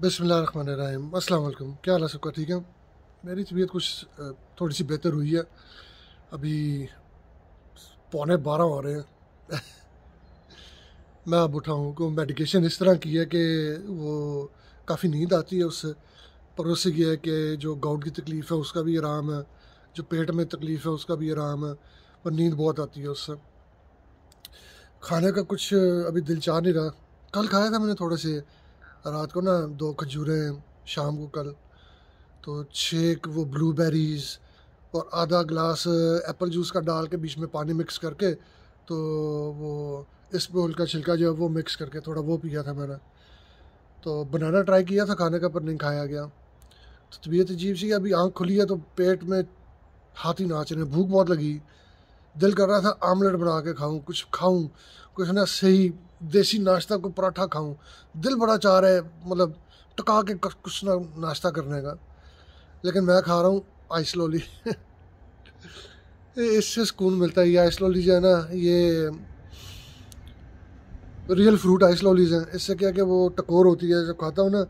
बसमीम अल्लाम क्या हाल है सबका ठीक है मेरी तबीयत कुछ थोड़ी सी बेहतर हुई है अभी पौने बारह हो रहे हैं मैं अब उठा हूँ मेडिकेशन इस तरह की है कि वो काफ़ी नींद आती है उससे पर उससे यह है कि जो गाउट की तकलीफ़ है उसका भी आराम है जो पेट में तकलीफ़ है उसका भी आराम है और नींद बहुत आती है उससे खाने का कुछ अभी दिल चाह नहीं रहा कल खाया था मैंने थोड़े से रात को ना दो खजूरें शाम को कल तो छः वो ब्लूबेरीज़ और आधा ग्लास एप्पल जूस का डाल के बीच में पानी मिक्स करके तो वो इस बोल का छिलका जो है वो मिक्स करके थोड़ा वो पिया था मैंने तो बनाना ट्राई किया था खाने का पर नहीं खाया गया तो तबीयत अजीब सी अभी आँख खुली है तो पेट में हाथी नाच रहे भूख बहुत लगी दिल कर रहा था आमलेट बना के खाऊं कुछ खाऊं कुछ ना सही देसी नाश्ता को पराठा खाऊं दिल बड़ा चाह रहा है मतलब टका के कुछ ना नाश्ता करने का लेकिन मैं खा रहा हूँ आइस लोली इससे सुकून मिलता है ये आइस लोली जो है ना ये रियल फ्रूट आइस लोलीज हैं इससे क्या कि वो टकोर होती है जब खाता हूँ ना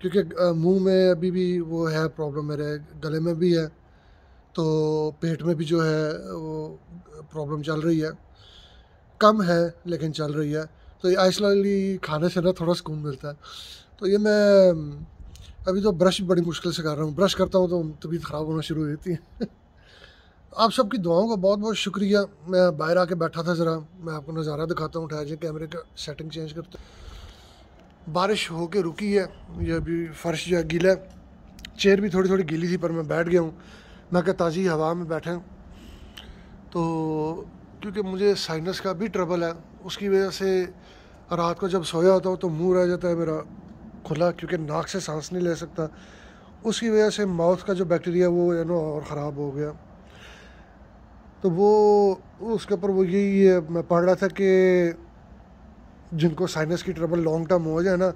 क्योंकि मुंह में अभी भी वो है प्रॉब्लम मेरे गले में भी है तो पेट में भी जो है वो प्रॉब्लम चल रही है कम है लेकिन चल रही है तो ये आइसली खाने से ना थोड़ा सुकून मिलता है तो ये मैं अभी तो ब्रश बड़ी मुश्किल से कर रहा हूँ ब्रश करता हूँ तो तबीयत ख़राब होना शुरू हो जाती है आप सबकी दुआओं का बहुत बहुत शुक्रिया मैं बाहर आके बैठा था ज़रा मैं आपको नज़ारा दिखाता हूँ ठहर कैमरे का सेटिंग चेंज करते बारिश के रुकी है ये अभी फ़र्श जो है गीला है चेयर भी थोड़ी थोड़ी गीली थी पर मैं बैठ गया हूँ मैं क्या ताज़ी हवा में बैठे तो क्योंकि मुझे साइनस का भी ट्रबल है उसकी वजह से रात को जब सोया होता हूँ तो मुंह रह जाता है मेरा खुला क्योंकि नाक से सांस नहीं ले सकता उसकी वजह से माउथ का जो बैक्टीरिया वो यू नो और ख़राब हो गया तो वो उसके ऊपर वो यही है मैं पढ़ रहा था कि जिनको साइनस की ट्रबल लॉन्ग टर्म हो जाए ना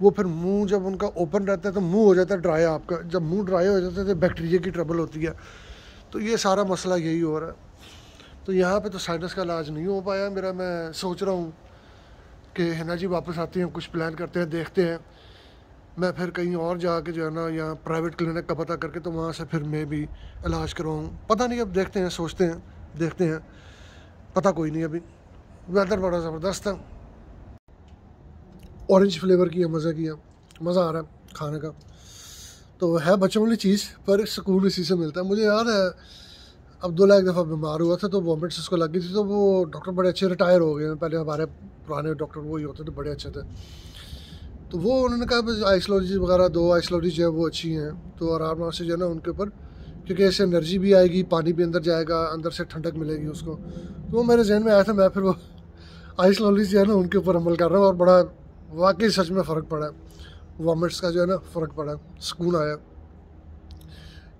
वो फिर मुंह जब उनका ओपन रहता है तो मुंह हो जाता है ड्राई आपका जब मुंह ड्राई हो जाता है तो बैक्टीरिया की ट्रबल होती है तो ये सारा मसला यही हो रहा है तो यहाँ पे तो साइनस का इलाज नहीं हो पाया मेरा मैं सोच रहा हूँ कि हिना जी वापस आती हैं कुछ प्लान करते हैं देखते हैं मैं फिर कहीं और जा जो है ना यहाँ प्राइवेट क्लिनिक का पता करके तो वहाँ से फिर मैं भी इलाज करवाऊँ पता नहीं अब देखते हैं सोचते हैं देखते हैं पता कोई नहीं अभी वेदर बड़ा ज़बरदस्त है ऑरेंज फ्लेवर किया मज़ा किया मज़ा आ रहा है खाने का तो है बच्चों वाली चीज़ पर सुकून इसी से मिलता है मुझे याद है अब्दुल्ला एक दफ़ा बीमार हुआ था तो वॉमिट्स उसको लग गई थी तो वो डॉक्टर बड़े अच्छे रिटायर हो गए पहले हमारे पुराने डॉक्टर वो ही होते थे बड़े अच्छे थे तो वो उन्होंने कहा आइसोलॉजी वगैरह दो आइसोलॉजी जो है वो अच्छी हैं तो आराम से जो है ना उनके ऊपर क्योंकि ऐसे एनर्जी भी आएगी पानी भी अंदर जाएगा अंदर से ठंडक मिलेगी उसको तो वो मेरे जहन में आया था मैं फिर वो आइसोलॉजी जो है ना उनके ऊपर अमल कर रहा हूँ और बड़ा वाकई सच में फ़र्क पड़ा है वामिट्स का जो है ना फ़र्क पड़ा है सुकून आया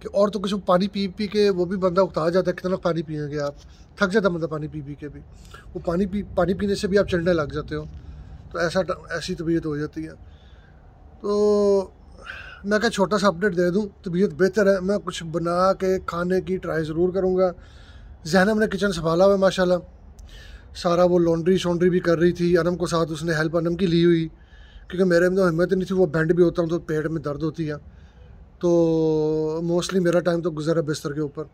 कि और तो कुछ पानी पी पी के वो भी बंदा उतार जाता है कितना पानी पियेंगे आप थक जाता बंदा पानी पी पी के भी वो पानी पी पानी पीने से भी आप चढ़ने लग जाते हो तो ऐसा ऐसी तबीयत हो जाती है तो मैं क्या छोटा सा अपडेट दे दूँ तबीयत बेहतर है मैं कुछ बना के खाने की ट्राई ज़रूर करूँगा जहना मैंने किचन संभाला हुआ है माशाल्लाह सारा वो लॉन्ड्री शॉन्ड्री भी कर रही थी अनम को साथ उसने हेल्प अनम की ली हुई क्योंकि मेरे में तो हिम्मत नहीं थी वो बैंड भी होता हूँ तो पेट में दर्द होती है तो मोस्टली मेरा टाइम तो गुजरा बिस्तर के ऊपर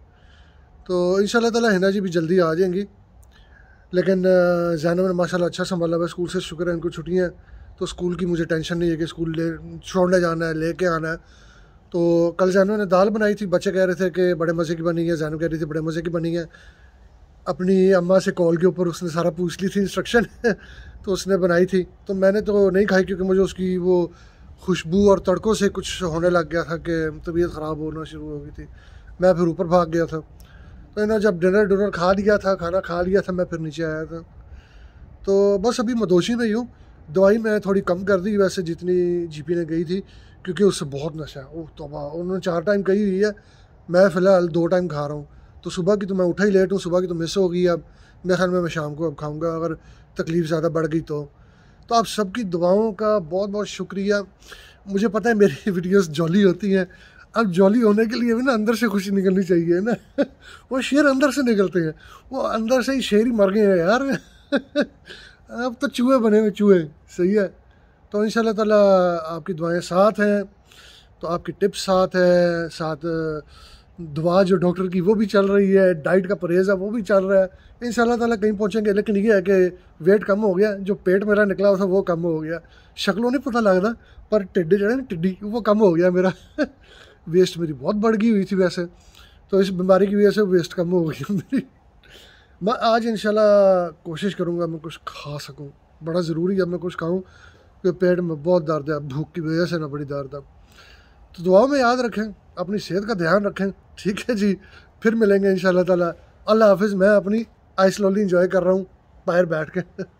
तो इन ताला हिना जी भी जल्दी आ जाएंगी लेकिन जैनब ने माशा अच्छा संभाला हुआ स्कूल से शुक्र है इनको छुट्टियाँ तो स्कूल की मुझे टेंशन नहीं है कि स्कूल ले छोड़ने जाना है लेके आना है तो कल जैनब ने दाल बनाई थी बच्चे कह रहे थे कि बड़े मज़े की बनी है जैनब कह रही थी बड़े मज़े की बनी है अपनी अम्मा से कॉल के ऊपर उसने सारा पूछ ली थी इंस्ट्रक्शन तो उसने बनाई थी तो मैंने तो नहीं खाई क्योंकि मुझे उसकी वो खुशबू और तड़कों से कुछ होने लग गया था कि तबीयत ख़राब होना शुरू हो गई थी मैं फिर ऊपर भाग गया था तो ना जब डिनर डिनर खा लिया था खाना खा लिया था मैं फिर नीचे आया था तो बस अभी मदोशी में ही हूँ दवाई मैं थोड़ी कम कर दी वैसे जितनी जीपी ने गई थी क्योंकि उससे बहुत नशा है ओह तोबा उन्होंने चार टाइम कही हुई है मैं फ़िलहाल दो टाइम खा रहा हूँ तो सुबह की तो मैं उठा ही लेट हूँ सुबह की तो मिस हो गई अब मेरे ख्याल में मैं शाम को अब खाऊँगा अगर तकलीफ़ ज़्यादा बढ़ गई तो तो आप सबकी दुआओं का बहुत बहुत शुक्रिया मुझे पता है मेरी वीडियोस जॉली होती हैं अब जॉली होने के लिए भी ना अंदर से खुशी निकलनी चाहिए ना वो शेर अंदर से निकलते हैं वो अंदर से ही शेर ही मर गए हैं यार अब तो चूहे बने हुए चूहे सही है तो इन ताला आपकी दुआएं साथ हैं तो आपकी टिप्स साथ हैं साथ दुआ जो डॉक्टर की वो भी चल रही है डाइट का परहेज है वो भी चल रहा है इन ताला कहीं पहुँचेंगे लेकिन ये है कि वेट कम हो गया जो पेट मेरा निकला था वो कम हो गया शक्लों नहीं पता लगता पर टिड्डे जो है ना टिड्डी वो कम हो गया मेरा वेस्ट मेरी बहुत बढ़ गई हुई थी वैसे तो इस बीमारी की वजह से वेस्ट कम हो गई मेरी मैं आज इन कोशिश करूँगा मैं कुछ खा सकूँ बड़ा ज़रूरी है मैं कुछ खाऊँ क्योंकि पेट में बहुत दर्द है भूख की वजह से ना बड़ी दर्द है तो दुआ में याद रखें अपनी सेहत का ध्यान रखें ठीक है जी फिर मिलेंगे इन ताला अल्लाह हाफिज़ मैं अपनी आइस स्लोली इंजॉय कर रहा हूँ बाहर बैठ के